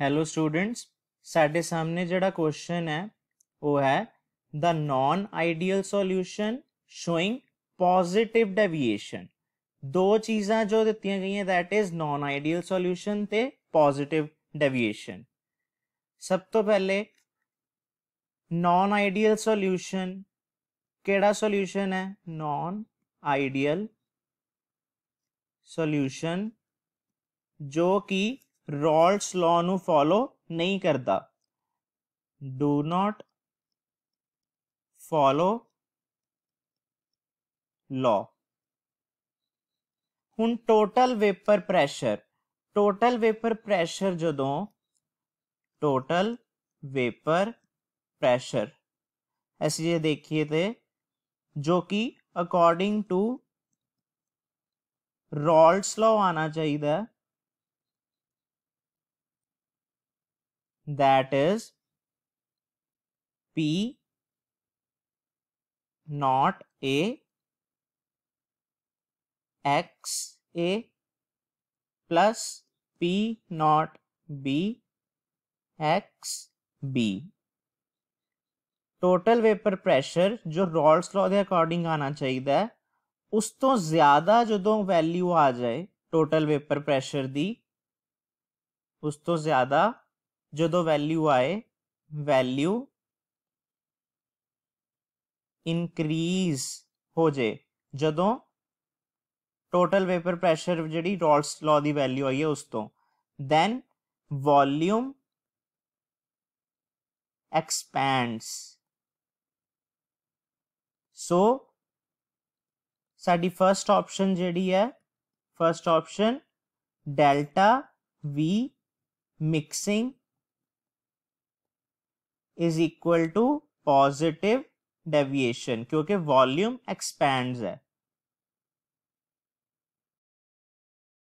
hello students साढ़े सामने जोड़ा क्वेश्चन है वो है the non ideal solution showing positive deviation दो चीज़ा जो दिखाई गई that is non ideal solution ते पॉजिटिव डेविएशन सब तो पहले नॉन आइडियल सोल्यूशन केड़ा सोल्यूशन है नॉन आइडियल सोल्यूशन जो कि रॉल्स लॉ फॉलो नहीं करता डू नॉट फॉलो लॉ हूँ total vapour pressure total vapour pressure जो टोटल वेपर प्रैशर अस जो देखिए तो जो कि अकॉर्डिंग टू रॉल्स लॉ आना चाहिए था, that is P not A x A plus P not B x B total vapour pressure जो रॉल्स लॉ के अकॉर्डिंग आना चाहिए उस तो ज्यादा जो वैल्यू आ जाए टोटल वेपर प्रेशर दी उस तो ज्यादा जो वैल्यू आए वैल्यू इनक्रीज हो जाए जदों टोटल वेपर प्रेशर जी रॉल्स लॉ की वैल्यू आई है उस तो दैन वॉल्यूम एक्सपैंड सो सा फस्ट ऑप्शन जी है first option delta V mixing is equal to positive deviation क्योंकि वॉल्यूम एक्सपैंड है